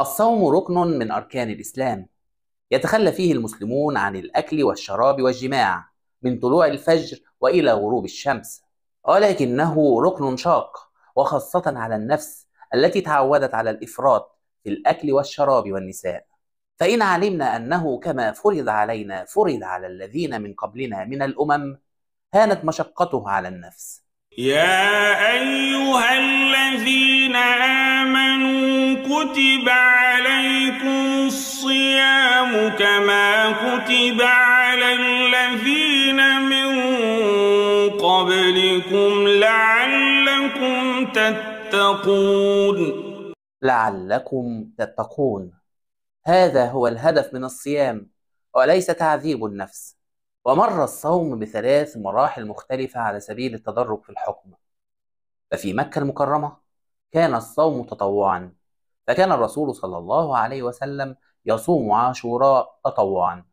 الصوم ركن من أركان الإسلام يتخلى فيه المسلمون عن الأكل والشراب والجماع من طلوع الفجر وإلى غروب الشمس ولكنه ركن شاق وخاصة على النفس التي تعودت على الإفراط في الأكل والشراب والنساء فإن علمنا أنه كما فرض علينا فرض على الذين من قبلنا من الأمم هانت مشقته على النفس يا أيها الذين آمنوا كتب عليكم الصيام كما كتب على الذين من قبلكم لعلكم تتقون لعلكم تتقون هذا هو الهدف من الصيام وليس تعذيب النفس ومر الصوم بثلاث مراحل مختلفة على سبيل التدرج في الحكم ففي مكة المكرمة كان الصوم تطوعا فكان الرسول صلى الله عليه وسلم يصوم عاشوراء تطوعا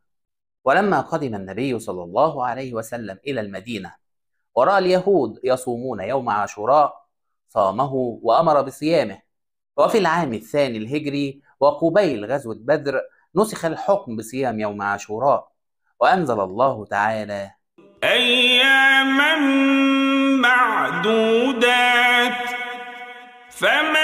ولما قدم النبي صلى الله عليه وسلم إلى المدينة ورأى اليهود يصومون يوم عاشوراء صامه وأمر بصيامه وفي العام الثاني الهجري وقبيل غزوة بدر نسخ الحكم بصيام يوم عاشوراء وأنزل الله تعالى أياما معدودات فمن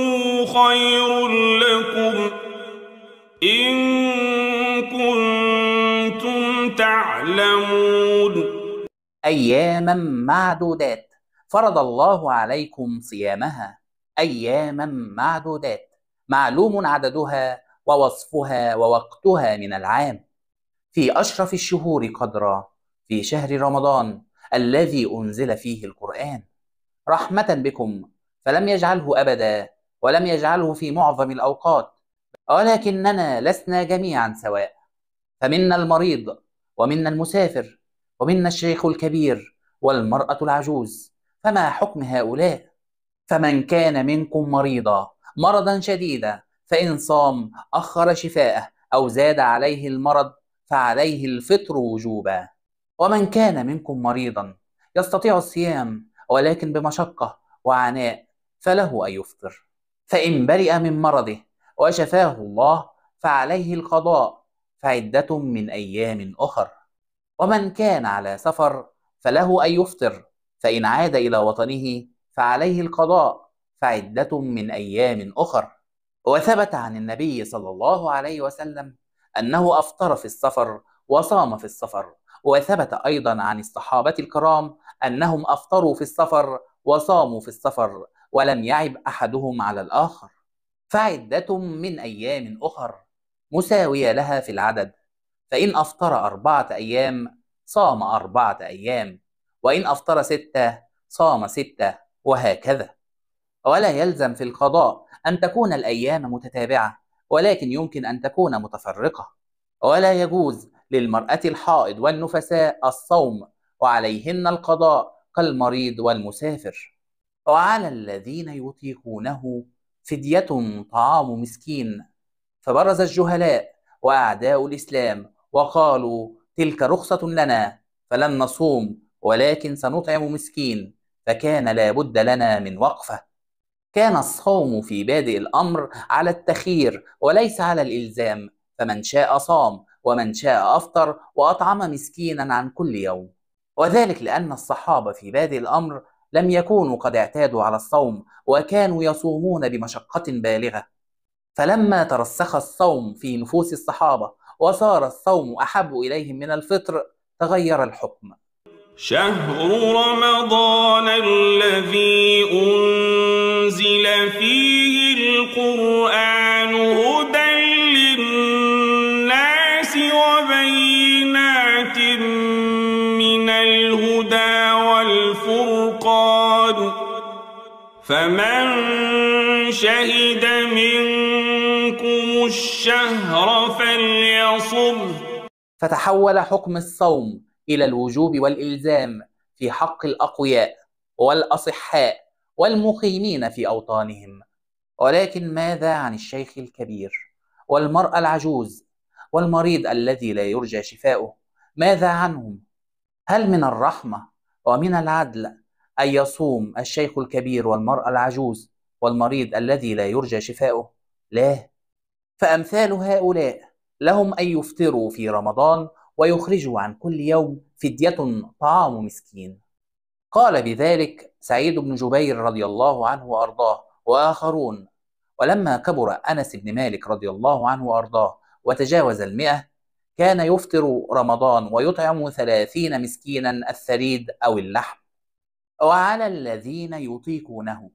خير لكم إن كنتم تعلمون أياما معدودات فرض الله عليكم صيامها أياما معدودات معلوم عددها ووصفها ووقتها من العام في أشرف الشهور قدرا في شهر رمضان الذي أنزل فيه القرآن رحمة بكم فلم يجعله أبدا ولم يجعله في معظم الأوقات ولكننا لسنا جميعا سواء فمنا المريض ومنا المسافر ومنا الشيخ الكبير والمرأة العجوز فما حكم هؤلاء؟ فمن كان منكم مريضا مرضا شديدا فإن صام أخر شفاءه أو زاد عليه المرض فعليه الفطر وجوبا ومن كان منكم مريضا يستطيع الصيام ولكن بمشقة وعناء فله أن يفطر فإن برئ من مرضه وشفاه الله فعليه القضاء فعدة من أيام أخر ومن كان على سفر فله أن يفطر فإن عاد إلى وطنه فعليه القضاء فعدة من أيام أخر وثبت عن النبي صلى الله عليه وسلم أنه أفطر في السفر وصام في السفر وثبت أيضا عن الصحابة الكرام أنهم أفطروا في السفر وصاموا في السفر ولم يعب احدهم على الاخر فعده من ايام اخر مساويه لها في العدد فان افطر اربعه ايام صام اربعه ايام وان افطر سته صام سته وهكذا ولا يلزم في القضاء ان تكون الايام متتابعه ولكن يمكن ان تكون متفرقه ولا يجوز للمراه الحائض والنفساء الصوم وعليهن القضاء كالمريض والمسافر وعلى الذين يطيقونه فدية طعام مسكين فبرز الجهلاء وأعداء الإسلام وقالوا تلك رخصة لنا فلن نصوم ولكن سنطعم مسكين فكان لا بد لنا من وقفة كان الصوم في بادئ الأمر على التخير وليس على الإلزام فمن شاء صام ومن شاء أفطر وأطعم مسكينا عن كل يوم وذلك لأن الصحابة في بادئ الأمر لم يكونوا قد اعتادوا على الصوم وكانوا يصومون بمشقة بالغة فلما ترسخ الصوم في نفوس الصحابة وصار الصوم أحب إليهم من الفطر تغير الحكم شهر رمضان الذي أن... فمن شهد منكم الشهر فليصم فتحول حكم الصوم إلى الوجوب والإلزام في حق الأقوياء والأصحاء والمقيمين في أوطانهم ولكن ماذا عن الشيخ الكبير والمرأة العجوز والمريض الذي لا يرجى شفاؤه ماذا عنهم؟ هل من الرحمة ومن العدل أن يصوم الشيخ الكبير والمرأة العجوز والمريض الذي لا يرجى شفاؤه؟ لا فأمثال هؤلاء لهم أن يفطروا في رمضان ويخرجوا عن كل يوم فدية طعام مسكين قال بذلك سعيد بن جبير رضي الله عنه وأرضاه وآخرون ولما كبر أنس بن مالك رضي الله عنه وأرضاه وتجاوز المئة كان يفطر رمضان ويطعم ثلاثين مسكينا الثريد أو اللحم وعلى الذين يطيقونه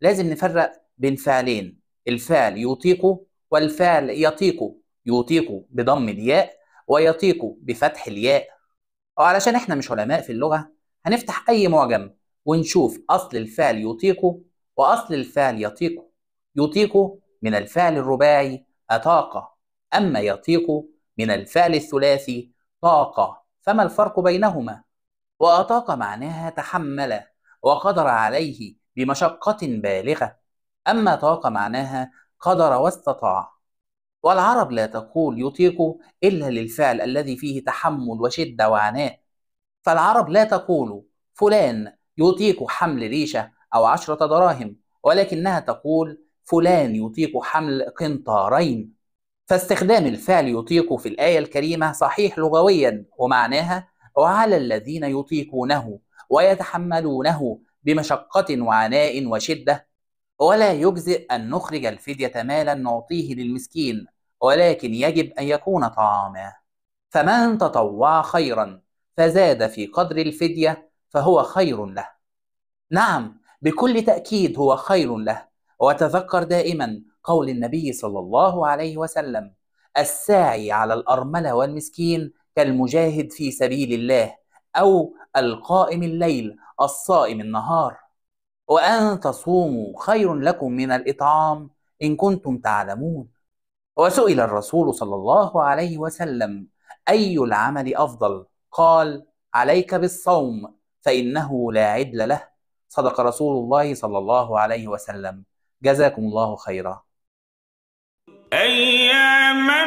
لازم نفرق بين فعلين الفعل يطيقه والفعل يطيق يطيق بضم الياء ويطيق بفتح الياء وعلشان احنا مش علماء في اللغة هنفتح أي معجم ونشوف أصل الفعل يطيق وأصل الفعل يطيق يطيق من الفعل الرباعي أطاق أما يطيق من الفعل الثلاثي طاقة فما الفرق بينهما؟ وأطاق معناها تحمل وقدر عليه بمشقة بالغة أما طاق معناها قدر واستطاع والعرب لا تقول يطيق إلا للفعل الذي فيه تحمل وشدة وعناء فالعرب لا تقول فلان يطيق حمل ريشة أو عشرة دراهم ولكنها تقول فلان يطيق حمل قنطارين فاستخدام الفعل يطيق في الآية الكريمة صحيح لغويا ومعناها وعلى الذين يطيقونه ويتحملونه بمشقة وعناء وشدة ولا يجزئ أن نخرج الفدية مالا نعطيه للمسكين ولكن يجب أن يكون طعاما فمن تطوع خيرا فزاد في قدر الفدية فهو خير له نعم بكل تأكيد هو خير له وتذكر دائما قول النبي صلى الله عليه وسلم الساعي على الأرملة والمسكين كالمجاهد في سبيل الله او القائم الليل الصائم النهار وان تصوموا خير لكم من الاطعام ان كنتم تعلمون وسئل الرسول صلى الله عليه وسلم اي العمل افضل قال عليك بالصوم فانه لا عدل له صدق رسول الله صلى الله عليه وسلم جزاكم الله خيرا أياما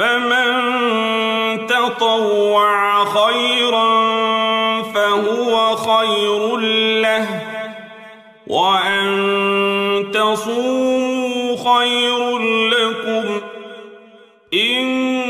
فمن تطوع خيرا فهو خير له وأن تصوموا خير لكم إن